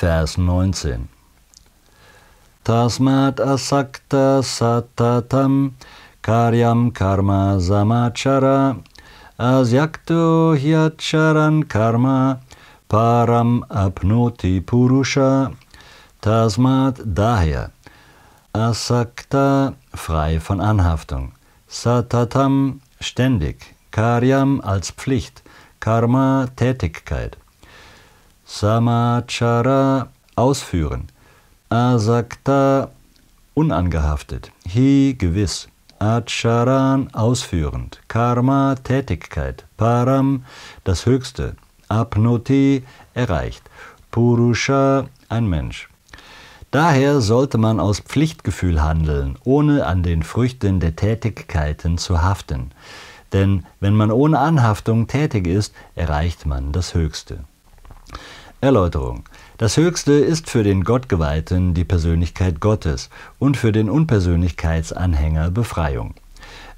Vers 19. Tasmat asakta satatam karyam karma samachara asyakto hyacharan karma param apnoti purusha tasmat daher asakta frei von Anhaftung satatam ständig karyam als Pflicht karma Tätigkeit Samachara ausführen. Asakta unangehaftet. Hi gewiss. Acharan ausführend. Karma Tätigkeit. Param das Höchste. Apnoti erreicht. Purusha ein Mensch. Daher sollte man aus Pflichtgefühl handeln, ohne an den Früchten der Tätigkeiten zu haften. Denn wenn man ohne Anhaftung tätig ist, erreicht man das Höchste. Erläuterung. Das Höchste ist für den Gottgeweihten die Persönlichkeit Gottes und für den Unpersönlichkeitsanhänger Befreiung.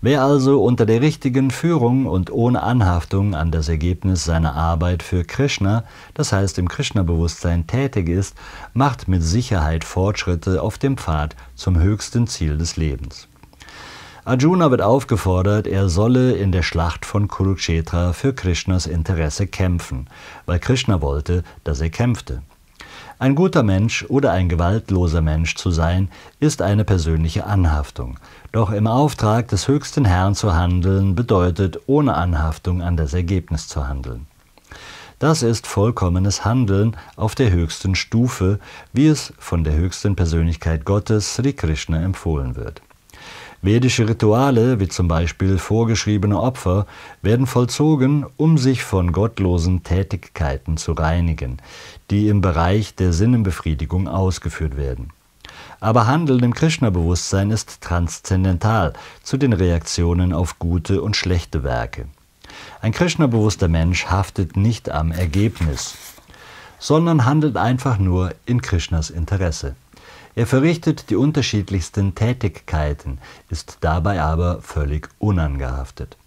Wer also unter der richtigen Führung und ohne Anhaftung an das Ergebnis seiner Arbeit für Krishna, das heißt im Krishna-Bewusstsein tätig ist, macht mit Sicherheit Fortschritte auf dem Pfad zum höchsten Ziel des Lebens. Arjuna wird aufgefordert, er solle in der Schlacht von Kurukshetra für Krishnas Interesse kämpfen, weil Krishna wollte, dass er kämpfte. Ein guter Mensch oder ein gewaltloser Mensch zu sein, ist eine persönliche Anhaftung. Doch im Auftrag des höchsten Herrn zu handeln, bedeutet ohne Anhaftung an das Ergebnis zu handeln. Das ist vollkommenes Handeln auf der höchsten Stufe, wie es von der höchsten Persönlichkeit Gottes Sri Krishna empfohlen wird. Vedische Rituale, wie zum Beispiel vorgeschriebene Opfer, werden vollzogen, um sich von gottlosen Tätigkeiten zu reinigen, die im Bereich der Sinnenbefriedigung ausgeführt werden. Aber Handeln im Krishna-Bewusstsein ist transzendental zu den Reaktionen auf gute und schlechte Werke. Ein Krishna-bewusster Mensch haftet nicht am Ergebnis, sondern handelt einfach nur in Krishnas Interesse. Er verrichtet die unterschiedlichsten Tätigkeiten, ist dabei aber völlig unangehaftet